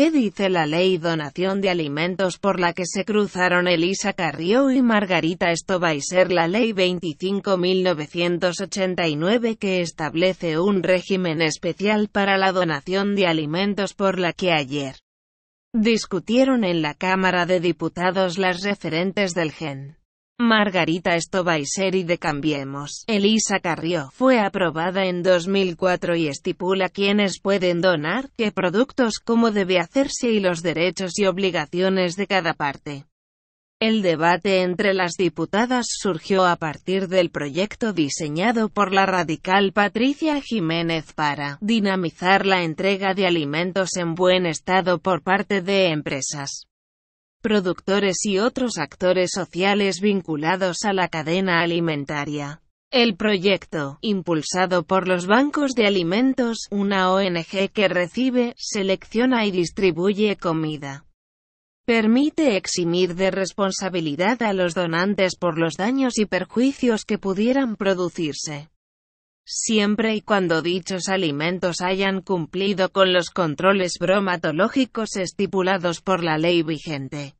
¿Qué dice la ley donación de alimentos por la que se cruzaron Elisa Carrió y Margarita ser La ley 25.989 que establece un régimen especial para la donación de alimentos por la que ayer discutieron en la Cámara de Diputados las referentes del GEN. Margarita Estobaiser y de Cambiemos, Elisa Carrió, fue aprobada en 2004 y estipula quiénes pueden donar, qué productos, cómo debe hacerse y los derechos y obligaciones de cada parte. El debate entre las diputadas surgió a partir del proyecto diseñado por la radical Patricia Jiménez para dinamizar la entrega de alimentos en buen estado por parte de empresas productores y otros actores sociales vinculados a la cadena alimentaria. El proyecto, impulsado por los bancos de alimentos, una ONG que recibe, selecciona y distribuye comida, permite eximir de responsabilidad a los donantes por los daños y perjuicios que pudieran producirse siempre y cuando dichos alimentos hayan cumplido con los controles bromatológicos estipulados por la ley vigente.